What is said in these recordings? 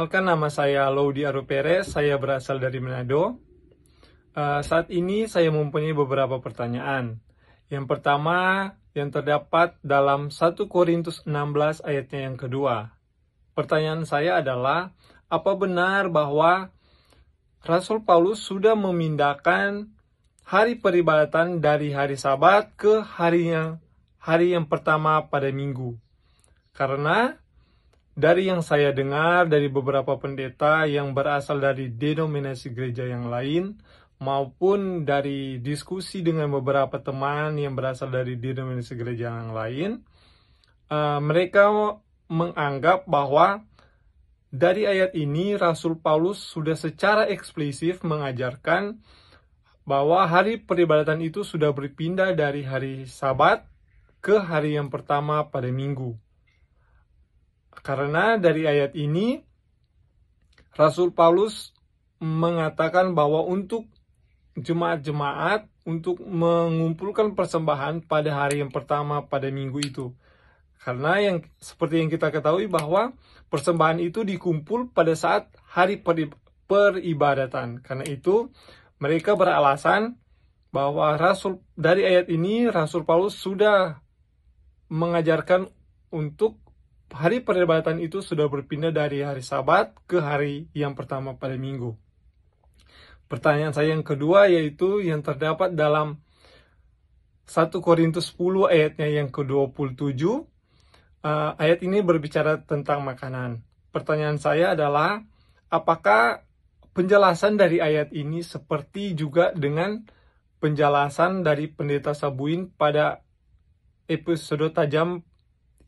perkenalkan nama saya Laudi Aru saya berasal dari Manado. Uh, saat ini saya mempunyai beberapa pertanyaan. Yang pertama, yang terdapat dalam 1 Korintus 16 ayatnya yang kedua. Pertanyaan saya adalah, apa benar bahwa Rasul Paulus sudah memindahkan hari peribadatan dari hari Sabat ke hari yang hari yang pertama pada minggu? Karena dari yang saya dengar dari beberapa pendeta yang berasal dari denominasi gereja yang lain, maupun dari diskusi dengan beberapa teman yang berasal dari denominasi gereja yang lain, uh, mereka menganggap bahwa dari ayat ini Rasul Paulus sudah secara eksplisif mengajarkan bahwa hari peribadatan itu sudah berpindah dari hari Sabat ke hari yang pertama pada minggu. Karena dari ayat ini Rasul Paulus mengatakan bahwa untuk jemaat-jemaat untuk mengumpulkan persembahan pada hari yang pertama pada minggu itu. Karena yang seperti yang kita ketahui bahwa persembahan itu dikumpul pada saat hari peribadatan. Karena itu mereka beralasan bahwa Rasul dari ayat ini Rasul Paulus sudah mengajarkan untuk hari perdebatan itu sudah berpindah dari hari Sabat ke hari yang pertama pada minggu. Pertanyaan saya yang kedua yaitu yang terdapat dalam 1 Korintus 10 ayatnya yang ke-27. Uh, eh, ayat ini berbicara tentang makanan. Pertanyaan saya adalah apakah penjelasan dari ayat ini seperti juga dengan penjelasan dari pendeta Sabuin pada episode tajam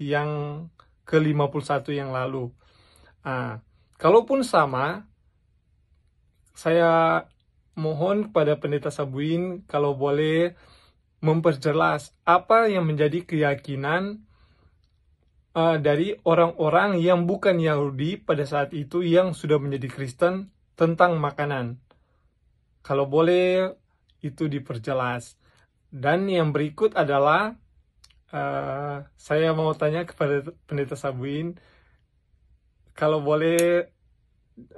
yang ke-51 yang lalu. Nah, kalaupun sama, saya mohon kepada Pendeta Sabuin kalau boleh memperjelas apa yang menjadi keyakinan uh, dari orang-orang yang bukan Yahudi pada saat itu yang sudah menjadi Kristen tentang makanan. Kalau boleh itu diperjelas. Dan yang berikut adalah Uh, saya mau tanya kepada Pendeta Sabuin, kalau boleh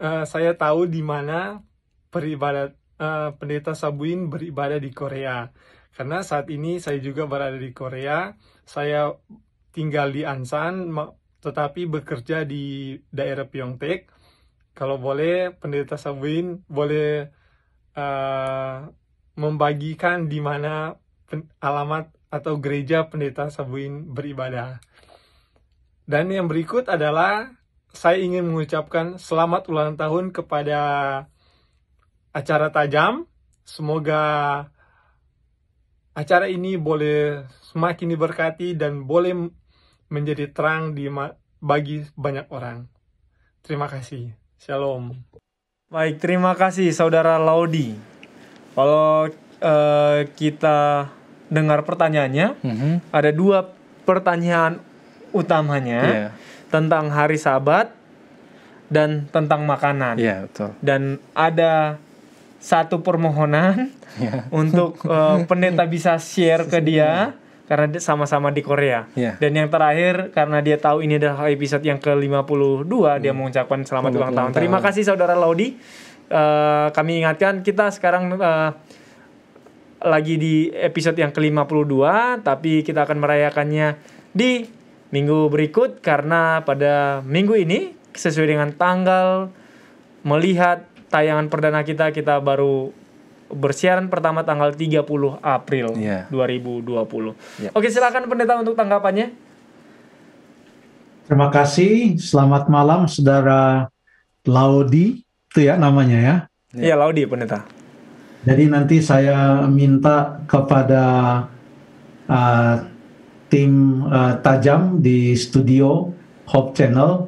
uh, saya tahu di mana peribadat uh, eh, Pendeta Sabuin beribadah di Korea. Karena saat ini saya juga berada di Korea, saya tinggal di Ansan, tetapi bekerja di daerah Pyeongtaek. Kalau boleh, Pendeta Sabuin boleh uh, membagikan di mana alamat atau gereja pendeta Sabuin beribadah. Dan yang berikut adalah saya ingin mengucapkan selamat ulang tahun kepada acara tajam. Semoga acara ini boleh semakin diberkati dan boleh menjadi terang di bagi banyak orang. Terima kasih. Shalom. Baik, terima kasih saudara Laudi. Kalau uh, kita dengar pertanyaannya. Mm-hmm. Ada dua pertanyaan utamanya yeah. tentang hari Sabat dan tentang makanan. Yeah, betul. Dan ada satu permohonan yeah. untuk uh, pendeta bisa share ke dia karena sama-sama di Korea. Yeah. Dan yang terakhir karena dia tahu ini adalah episode yang ke-52, mm. dia iya. mengucapkan selamat ulang tahun. Terima kasih saudara Laudi. Uh, kami ingatkan kita sekarang uh, lagi di episode yang ke-52 tapi kita akan merayakannya di minggu berikut karena pada minggu ini sesuai dengan tanggal melihat tayangan perdana kita kita baru bersiaran pertama tanggal 30 April yeah. 2020. Yeah. Oke, silakan pendeta untuk tanggapannya. Terima kasih. Selamat malam saudara Laudi, itu ya namanya ya. Iya, yeah. Laudi pendeta. Jadi nanti saya minta kepada uh, tim uh, Tajam di studio Hope Channel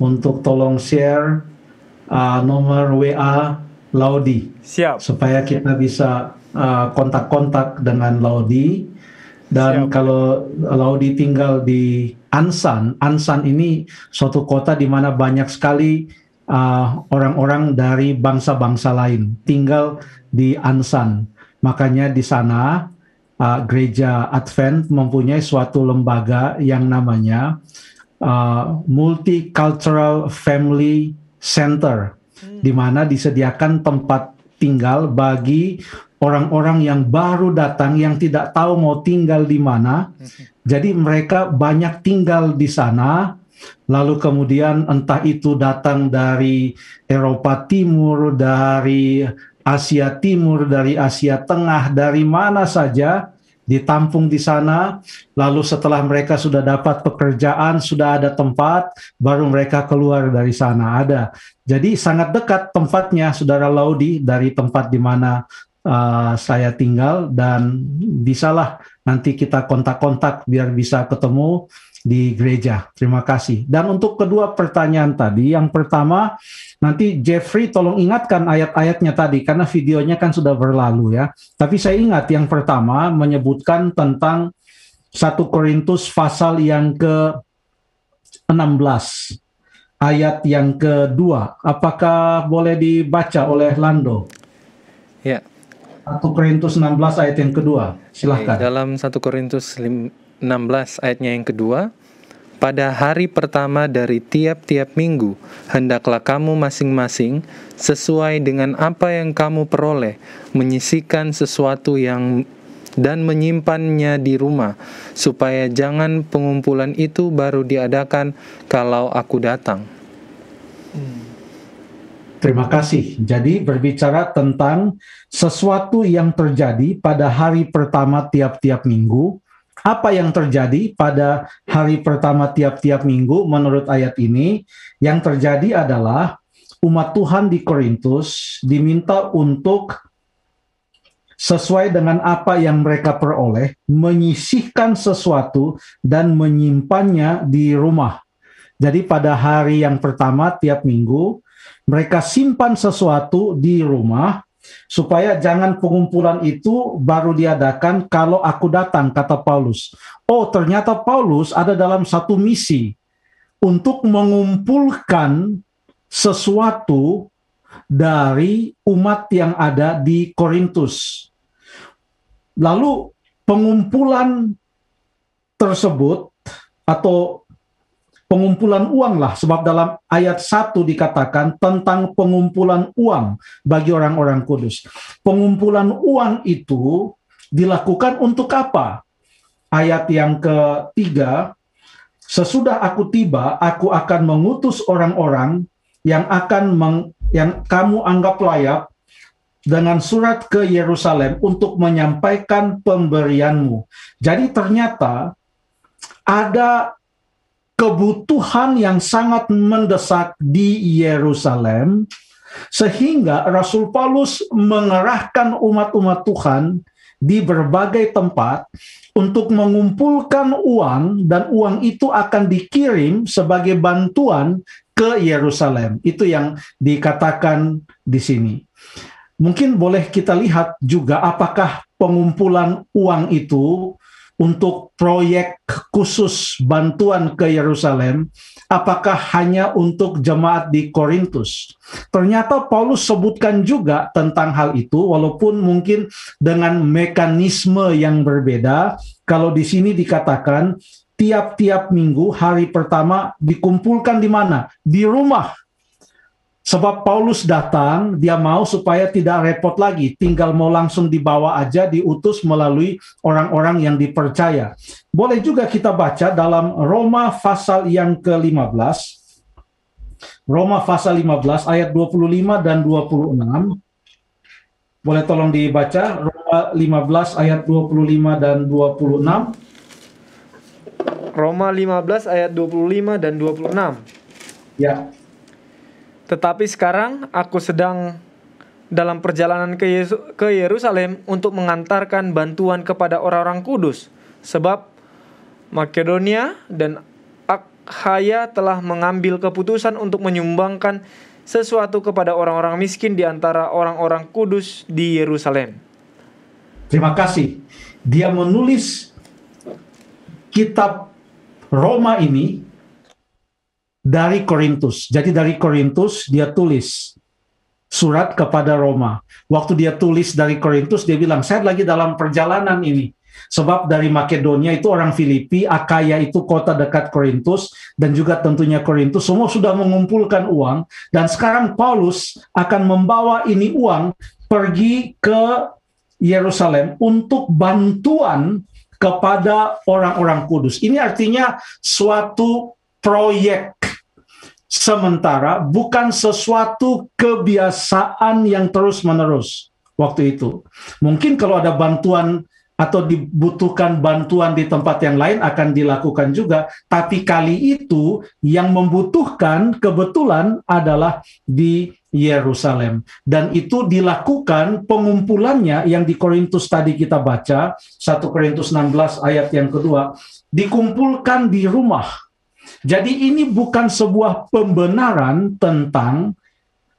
untuk tolong share uh, nomor WA Laudi. Siap. Supaya kita bisa uh, kontak-kontak uh, dengan Laudi. Dan Siap. kalau Laudi tinggal di Ansan, Ansan ini suatu kota di mana banyak sekali uh, orang-orang uh, orang -orang dari bangsa-bangsa lain tinggal di Ansan. Makanya di sana uh, gereja Advent mempunyai suatu lembaga yang namanya uh, Multicultural Family Center, hmm. di mana disediakan tempat tinggal bagi orang-orang yang baru datang yang tidak tahu mau tinggal di mana. Hmm. Jadi mereka banyak tinggal di sana. Lalu kemudian entah itu datang dari Eropa Timur, dari Asia Timur, dari Asia Tengah, dari mana saja ditampung di sana. Lalu setelah mereka sudah dapat pekerjaan, sudah ada tempat, baru mereka keluar dari sana. Ada. Jadi sangat dekat tempatnya, Saudara Laudi, dari tempat di mana uh, saya tinggal dan bisalah nanti kita kontak-kontak biar bisa ketemu di gereja. Terima kasih. Dan untuk kedua pertanyaan tadi, yang pertama nanti Jeffrey tolong ingatkan ayat-ayatnya tadi karena videonya kan sudah berlalu ya. Tapi saya ingat yang pertama menyebutkan tentang 1 Korintus pasal yang ke 16 ayat yang kedua. Apakah boleh dibaca oleh Lando? Ya. 1 Korintus 16 ayat yang kedua. Silahkan. Dalam 1 Korintus 16 ayatnya yang kedua, pada hari pertama dari tiap-tiap minggu, hendaklah kamu masing-masing sesuai dengan apa yang kamu peroleh, menyisikan sesuatu yang dan menyimpannya di rumah, supaya jangan pengumpulan itu baru diadakan kalau aku datang. Terima kasih. Jadi berbicara tentang sesuatu yang terjadi pada hari pertama tiap-tiap minggu, apa yang terjadi pada hari pertama tiap-tiap minggu menurut ayat ini? Yang terjadi adalah umat Tuhan di Korintus diminta untuk sesuai dengan apa yang mereka peroleh, menyisihkan sesuatu dan menyimpannya di rumah. Jadi pada hari yang pertama tiap minggu mereka simpan sesuatu di rumah supaya jangan pengumpulan itu baru diadakan kalau aku datang kata Paulus. Oh, ternyata Paulus ada dalam satu misi untuk mengumpulkan sesuatu dari umat yang ada di Korintus. Lalu pengumpulan tersebut atau pengumpulan uang lah sebab dalam ayat 1 dikatakan tentang pengumpulan uang bagi orang-orang kudus. Pengumpulan uang itu dilakukan untuk apa? Ayat yang ketiga, sesudah aku tiba, aku akan mengutus orang-orang yang akan meng, yang kamu anggap layak dengan surat ke Yerusalem untuk menyampaikan pemberianmu. Jadi ternyata ada kebutuhan yang sangat mendesak di Yerusalem, sehingga Rasul Paulus mengerahkan umat-umat Tuhan di berbagai tempat untuk mengumpulkan uang dan uang itu akan dikirim sebagai bantuan ke Yerusalem. Itu yang dikatakan di sini. Mungkin boleh kita lihat juga apakah pengumpulan uang itu untuk proyek khusus bantuan ke Yerusalem, apakah hanya untuk jemaat di Korintus? Ternyata Paulus sebutkan juga tentang hal itu, walaupun mungkin dengan mekanisme yang berbeda. Kalau di sini dikatakan tiap-tiap minggu hari pertama dikumpulkan di mana? Di rumah Sebab Paulus datang, dia mau supaya tidak repot lagi, tinggal mau langsung dibawa aja, diutus melalui orang-orang yang dipercaya. Boleh juga kita baca dalam Roma pasal yang ke-15, Roma pasal 15 ayat 25 dan 26. Boleh tolong dibaca Roma 15 ayat 25 dan 26. Roma 15 ayat 25 dan 26. Ya. Tetapi sekarang aku sedang dalam perjalanan ke, Yesu, ke Yerusalem untuk mengantarkan bantuan kepada orang-orang kudus, sebab Makedonia dan Akhaya telah mengambil keputusan untuk menyumbangkan sesuatu kepada orang-orang miskin di antara orang-orang kudus di Yerusalem. Terima kasih. Dia menulis kitab Roma ini dari Korintus. Jadi dari Korintus dia tulis surat kepada Roma. Waktu dia tulis dari Korintus dia bilang, "Saya lagi dalam perjalanan ini." Sebab dari Makedonia itu orang Filipi, Akaya itu kota dekat Korintus, dan juga tentunya Korintus, semua sudah mengumpulkan uang, dan sekarang Paulus akan membawa ini uang pergi ke Yerusalem untuk bantuan kepada orang-orang kudus. Ini artinya suatu proyek sementara, bukan sesuatu kebiasaan yang terus-menerus waktu itu. Mungkin kalau ada bantuan atau dibutuhkan bantuan di tempat yang lain akan dilakukan juga, tapi kali itu yang membutuhkan kebetulan adalah di Yerusalem. Dan itu dilakukan pengumpulannya yang di Korintus tadi kita baca, 1 Korintus 16 ayat yang kedua, dikumpulkan di rumah jadi ini bukan sebuah pembenaran tentang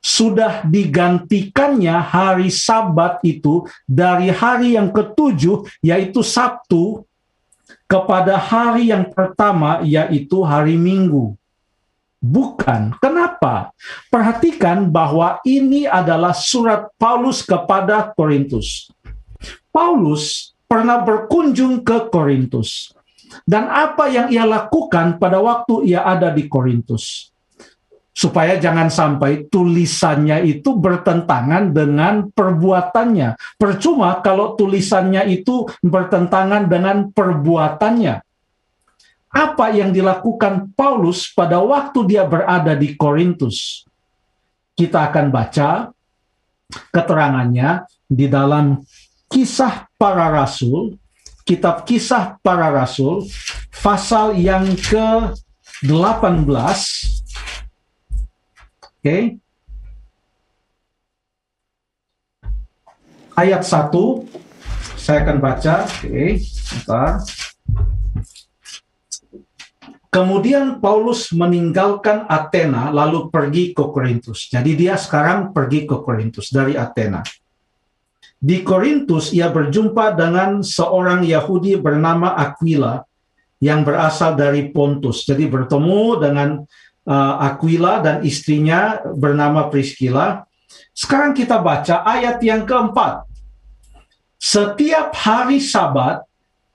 sudah digantikannya hari Sabat itu dari hari yang ketujuh, yaitu Sabtu, kepada hari yang pertama, yaitu hari Minggu. Bukan. Kenapa? Perhatikan bahwa ini adalah surat Paulus kepada Korintus. Paulus pernah berkunjung ke Korintus dan apa yang ia lakukan pada waktu ia ada di Korintus. Supaya jangan sampai tulisannya itu bertentangan dengan perbuatannya. Percuma kalau tulisannya itu bertentangan dengan perbuatannya. Apa yang dilakukan Paulus pada waktu dia berada di Korintus? Kita akan baca keterangannya di dalam kisah para rasul kitab kisah para rasul pasal yang ke-18 oke okay. ayat 1 saya akan baca oke okay. Kemudian Paulus meninggalkan Athena lalu pergi ke Korintus. Jadi dia sekarang pergi ke Korintus dari Athena. Di Korintus ia berjumpa dengan seorang Yahudi bernama Aquila yang berasal dari Pontus. Jadi bertemu dengan uh, Aquila dan istrinya bernama Priscilla. Sekarang kita baca ayat yang keempat. Setiap hari Sabat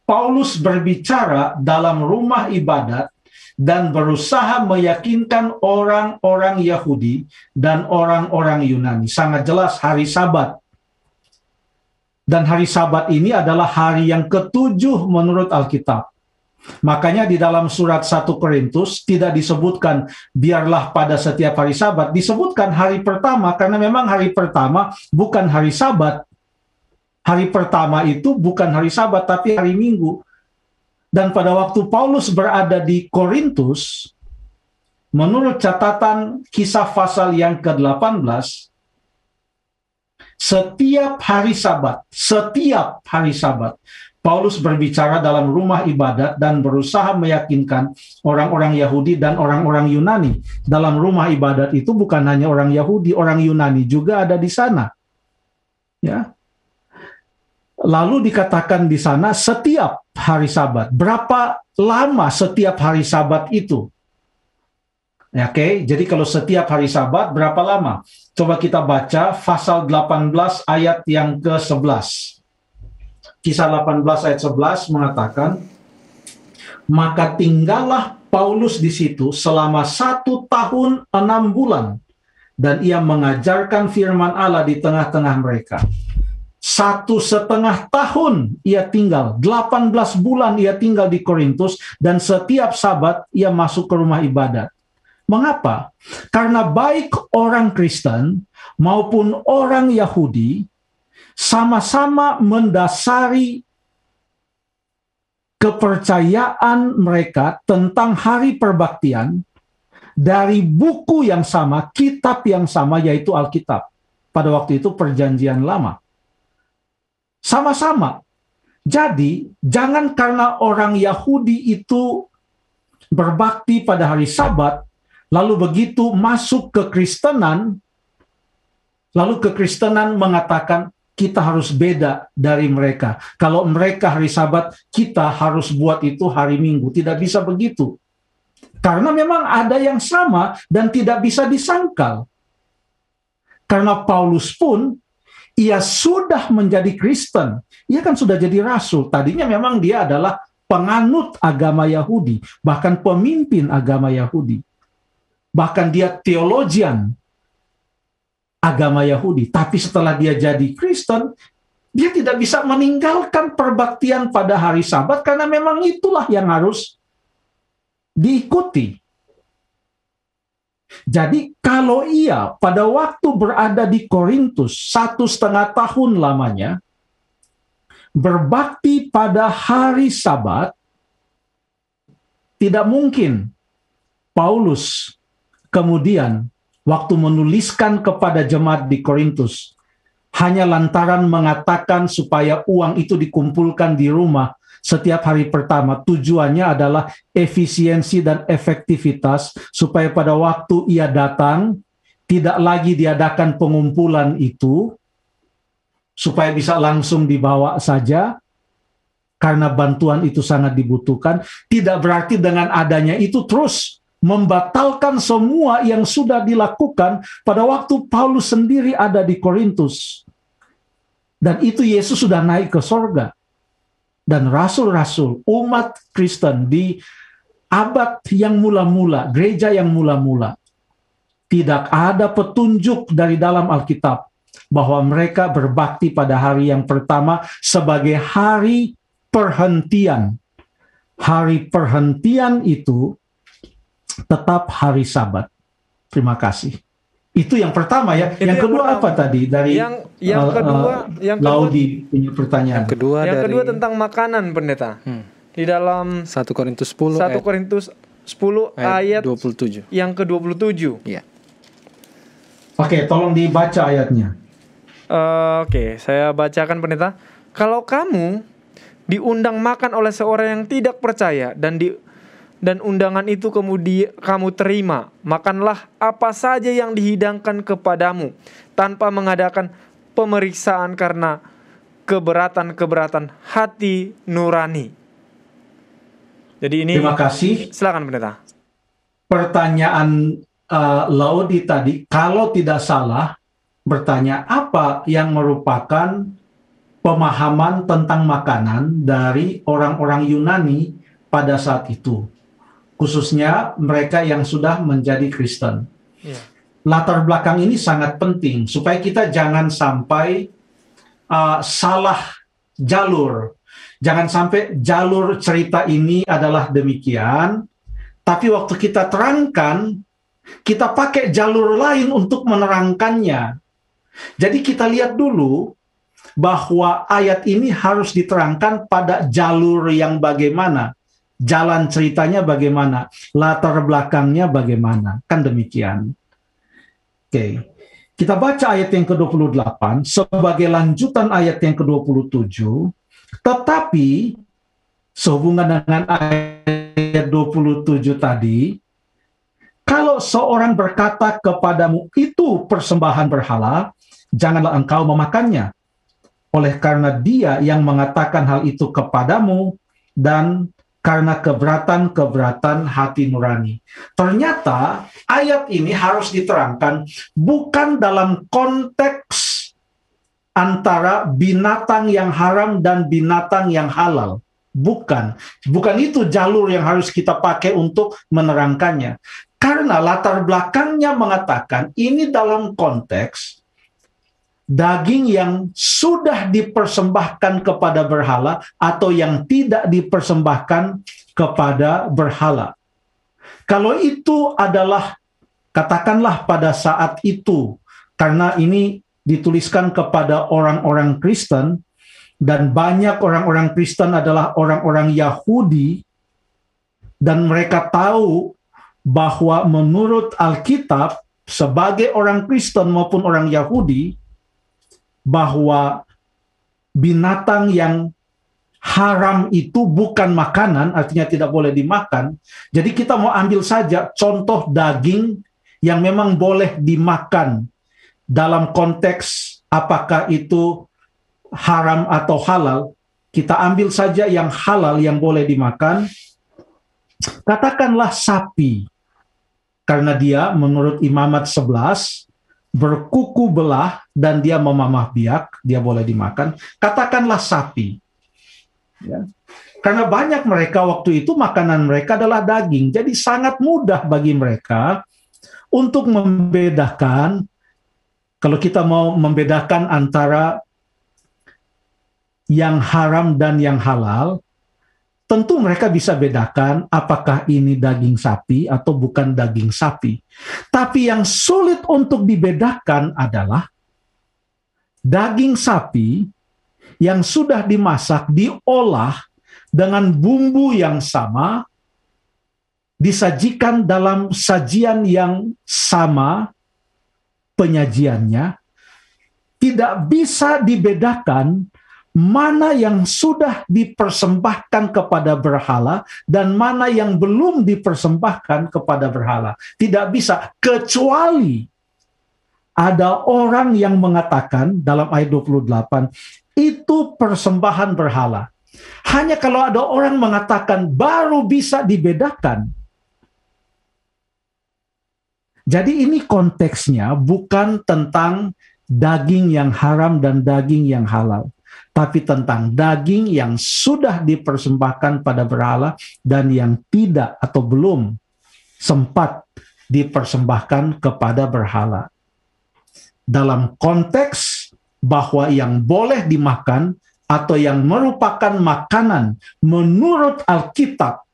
Paulus berbicara dalam rumah ibadat dan berusaha meyakinkan orang-orang Yahudi dan orang-orang Yunani. Sangat jelas hari Sabat dan hari Sabat ini adalah hari yang ketujuh menurut Alkitab. Makanya di dalam surat 1 Korintus tidak disebutkan biarlah pada setiap hari sabat, disebutkan hari pertama karena memang hari pertama bukan hari sabat. Hari pertama itu bukan hari sabat tapi hari Minggu. Dan pada waktu Paulus berada di Korintus, menurut catatan kisah pasal yang ke-18, setiap hari Sabat, setiap hari Sabat, Paulus berbicara dalam rumah ibadat dan berusaha meyakinkan orang-orang Yahudi dan orang-orang Yunani. Dalam rumah ibadat itu bukan hanya orang Yahudi, orang Yunani juga ada di sana. Ya. Lalu dikatakan di sana setiap hari Sabat. Berapa lama setiap hari Sabat itu? Ya, oke, okay? jadi kalau setiap hari Sabat berapa lama? Coba kita baca pasal 18 ayat yang ke-11. Kisah 18 ayat 11 mengatakan, maka tinggallah Paulus di situ selama satu tahun enam bulan dan ia mengajarkan firman Allah di tengah-tengah mereka. Satu setengah tahun ia tinggal, 18 bulan ia tinggal di Korintus, dan setiap sabat ia masuk ke rumah ibadat Mengapa? Karena baik orang Kristen maupun orang Yahudi sama-sama mendasari kepercayaan mereka tentang hari perbaktian dari buku yang sama, kitab yang sama, yaitu Alkitab. Pada waktu itu, Perjanjian Lama sama-sama. Jadi, jangan karena orang Yahudi itu berbakti pada hari Sabat, Lalu begitu masuk ke Kristenan, lalu ke Kristenan mengatakan kita harus beda dari mereka. Kalau mereka hari Sabat, kita harus buat itu hari Minggu. Tidak bisa begitu. Karena memang ada yang sama dan tidak bisa disangkal. Karena Paulus pun ia sudah menjadi Kristen. Ia kan sudah jadi rasul. Tadinya memang dia adalah penganut agama Yahudi, bahkan pemimpin agama Yahudi bahkan dia teologian agama Yahudi. Tapi setelah dia jadi Kristen, dia tidak bisa meninggalkan perbaktian pada hari Sabat karena memang itulah yang harus diikuti. Jadi kalau ia pada waktu berada di Korintus satu setengah tahun lamanya berbakti pada hari Sabat, tidak mungkin Paulus Kemudian, waktu menuliskan kepada jemaat di Korintus, hanya lantaran mengatakan supaya uang itu dikumpulkan di rumah setiap hari pertama. Tujuannya adalah efisiensi dan efektivitas, supaya pada waktu ia datang, tidak lagi diadakan pengumpulan itu, supaya bisa langsung dibawa saja, karena bantuan itu sangat dibutuhkan. Tidak berarti dengan adanya itu terus membatalkan semua yang sudah dilakukan pada waktu Paulus sendiri ada di Korintus. Dan itu Yesus sudah naik ke sorga. Dan rasul-rasul, umat Kristen di abad yang mula-mula, gereja yang mula-mula, tidak ada petunjuk dari dalam Alkitab bahwa mereka berbakti pada hari yang pertama sebagai hari perhentian. Hari perhentian itu tetap hari Sabat. Terima kasih. Itu yang pertama ya. Itu yang, kedua apa tadi dari yang yang eh, kedua eh, yang kedua, Laudi punya pertanyaan. Yang kedua yang dari, kedua tentang makanan pendeta. Hmm. Di dalam 1 Korintus 10 1 Korintus 10 ayat, 27. Yang ke-27. Iya. Oke, tolong dibaca ayatnya. Uh, Oke, okay, saya bacakan pendeta. Kalau kamu diundang makan oleh seorang yang tidak percaya dan di dan undangan itu kemudian kamu terima. Makanlah apa saja yang dihidangkan kepadamu tanpa mengadakan pemeriksaan karena keberatan-keberatan hati nurani. Jadi ini Terima kasih. Silakan pendeta. Pertanyaan uh, Laudi tadi kalau tidak salah bertanya apa yang merupakan pemahaman tentang makanan dari orang-orang Yunani pada saat itu khususnya mereka yang sudah menjadi Kristen. Yeah. Latar belakang ini sangat penting supaya kita jangan sampai uh, salah jalur. Jangan sampai jalur cerita ini adalah demikian, tapi waktu kita terangkan, kita pakai jalur lain untuk menerangkannya. Jadi kita lihat dulu bahwa ayat ini harus diterangkan pada jalur yang bagaimana jalan ceritanya bagaimana, latar belakangnya bagaimana. Kan demikian. Oke. Okay. Kita baca ayat yang ke-28 sebagai lanjutan ayat yang ke-27, tetapi sehubungan dengan ayat 27 tadi, kalau seorang berkata kepadamu itu persembahan berhala, janganlah engkau memakannya. Oleh karena dia yang mengatakan hal itu kepadamu dan karena keberatan-keberatan hati nurani. Ternyata ayat ini harus diterangkan bukan dalam konteks antara binatang yang haram dan binatang yang halal. Bukan, bukan itu jalur yang harus kita pakai untuk menerangkannya. Karena latar belakangnya mengatakan ini dalam konteks daging yang sudah dipersembahkan kepada berhala atau yang tidak dipersembahkan kepada berhala. Kalau itu adalah katakanlah pada saat itu karena ini dituliskan kepada orang-orang Kristen dan banyak orang-orang Kristen adalah orang-orang Yahudi dan mereka tahu bahwa menurut Alkitab sebagai orang Kristen maupun orang Yahudi bahwa binatang yang haram itu bukan makanan, artinya tidak boleh dimakan. Jadi kita mau ambil saja contoh daging yang memang boleh dimakan dalam konteks apakah itu haram atau halal. Kita ambil saja yang halal yang boleh dimakan. Katakanlah sapi. Karena dia menurut Imamat 11 berkuku belah dan dia memamah biak, dia boleh dimakan. Katakanlah sapi. Ya. Karena banyak mereka waktu itu makanan mereka adalah daging. Jadi sangat mudah bagi mereka untuk membedakan kalau kita mau membedakan antara yang haram dan yang halal, tentu mereka bisa bedakan apakah ini daging sapi atau bukan daging sapi. Tapi yang sulit untuk dibedakan adalah daging sapi yang sudah dimasak, diolah dengan bumbu yang sama, disajikan dalam sajian yang sama penyajiannya, tidak bisa dibedakan mana yang sudah dipersembahkan kepada berhala dan mana yang belum dipersembahkan kepada berhala. Tidak bisa kecuali ada orang yang mengatakan dalam ayat 28 itu persembahan berhala. Hanya kalau ada orang mengatakan baru bisa dibedakan. Jadi ini konteksnya bukan tentang daging yang haram dan daging yang halal tapi tentang daging yang sudah dipersembahkan pada berhala dan yang tidak atau belum sempat dipersembahkan kepada berhala. Dalam konteks bahwa yang boleh dimakan atau yang merupakan makanan menurut Alkitab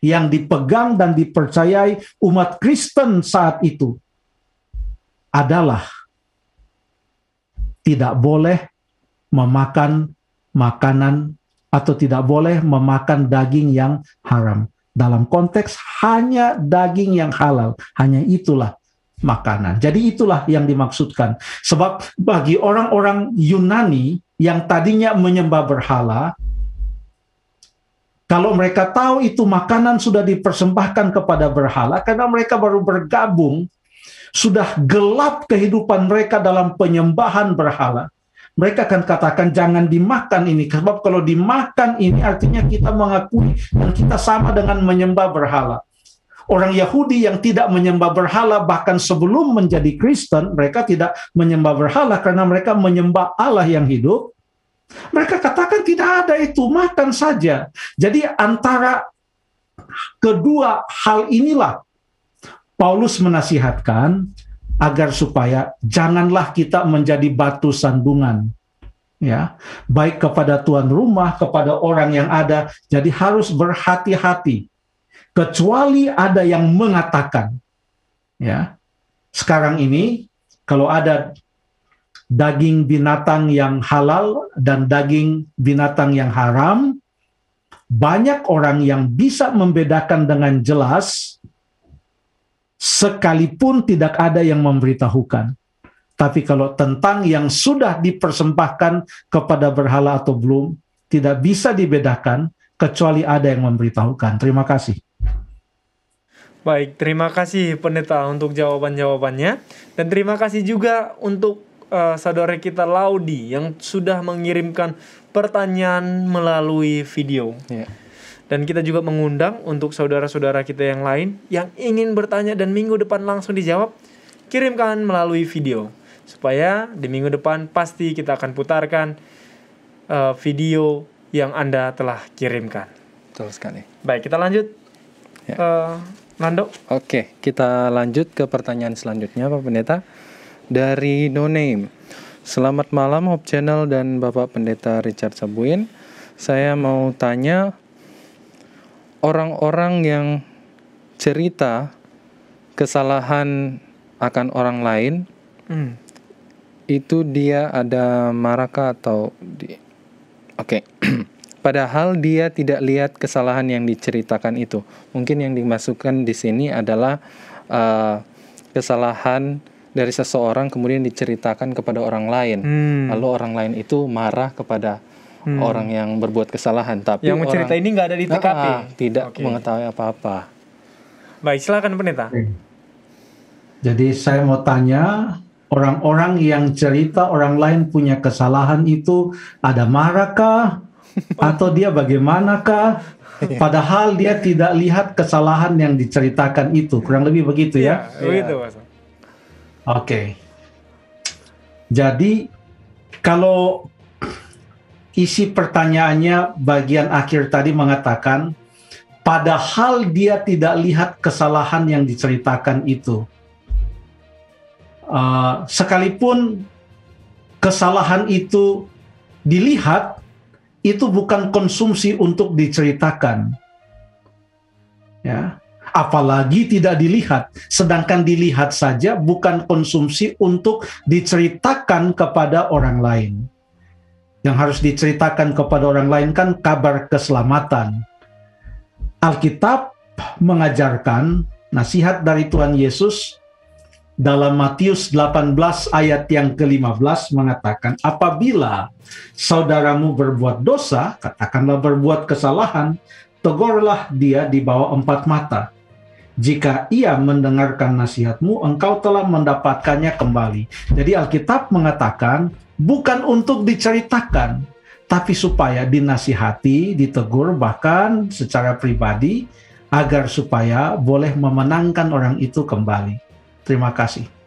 yang dipegang dan dipercayai umat Kristen saat itu adalah tidak boleh memakan makanan atau tidak boleh memakan daging yang haram. Dalam konteks hanya daging yang halal, hanya itulah makanan. Jadi itulah yang dimaksudkan. Sebab bagi orang-orang Yunani yang tadinya menyembah berhala, kalau mereka tahu itu makanan sudah dipersembahkan kepada berhala, karena mereka baru bergabung, sudah gelap kehidupan mereka dalam penyembahan berhala mereka akan katakan jangan dimakan ini sebab kalau dimakan ini artinya kita mengakui dan kita sama dengan menyembah berhala orang Yahudi yang tidak menyembah berhala bahkan sebelum menjadi Kristen mereka tidak menyembah berhala karena mereka menyembah Allah yang hidup mereka katakan tidak ada itu makan saja jadi antara kedua hal inilah Paulus menasihatkan agar supaya janganlah kita menjadi batu sandungan ya baik kepada tuan rumah kepada orang yang ada jadi harus berhati-hati kecuali ada yang mengatakan ya sekarang ini kalau ada daging binatang yang halal dan daging binatang yang haram banyak orang yang bisa membedakan dengan jelas sekalipun tidak ada yang memberitahukan. Tapi kalau tentang yang sudah dipersembahkan kepada berhala atau belum, tidak bisa dibedakan kecuali ada yang memberitahukan. Terima kasih. Baik, terima kasih pendeta untuk jawaban-jawabannya. Dan terima kasih juga untuk uh, saudara kita Laudi yang sudah mengirimkan pertanyaan melalui video. Yeah. Dan kita juga mengundang untuk saudara-saudara kita yang lain yang ingin bertanya dan minggu depan langsung dijawab, kirimkan melalui video. Supaya di minggu depan pasti kita akan putarkan uh, video yang Anda telah kirimkan. Betul sekali. Baik, kita lanjut. Ya. Uh, Nando. Oke, kita lanjut ke pertanyaan selanjutnya Pak Pendeta. Dari No Name. Selamat malam Hope Channel dan Bapak Pendeta Richard Sabuin. Saya mau tanya orang-orang yang cerita kesalahan akan orang lain hmm. itu dia ada maraka atau di oke okay. padahal dia tidak lihat kesalahan yang diceritakan itu mungkin yang dimasukkan di sini adalah uh, kesalahan dari seseorang kemudian diceritakan kepada orang lain hmm. lalu orang lain itu marah kepada hmm. orang yang berbuat kesalahan tapi yang cerita ini nggak ada di TKP ah, ah tidak okay. mengetahui apa-apa baik silakan pendeta jadi saya mau tanya orang-orang yang cerita orang lain punya kesalahan itu ada marahkah atau dia bagaimanakah iya. padahal dia tidak lihat kesalahan yang diceritakan itu kurang lebih begitu ya, ya. oke okay. jadi kalau isi pertanyaannya bagian akhir tadi mengatakan, padahal dia tidak lihat kesalahan yang diceritakan itu. Uh, sekalipun kesalahan itu dilihat, itu bukan konsumsi untuk diceritakan. Ya, apalagi tidak dilihat, sedangkan dilihat saja bukan konsumsi untuk diceritakan kepada orang lain yang harus diceritakan kepada orang lain kan kabar keselamatan. Alkitab mengajarkan nasihat dari Tuhan Yesus dalam Matius 18 ayat yang ke-15 mengatakan, apabila saudaramu berbuat dosa, katakanlah berbuat kesalahan, tegurlah dia di bawah empat mata. Jika ia mendengarkan nasihatmu, engkau telah mendapatkannya kembali. Jadi Alkitab mengatakan, bukan untuk diceritakan, tapi supaya dinasihati, ditegur, bahkan secara pribadi, agar supaya boleh memenangkan orang itu kembali. Terima kasih.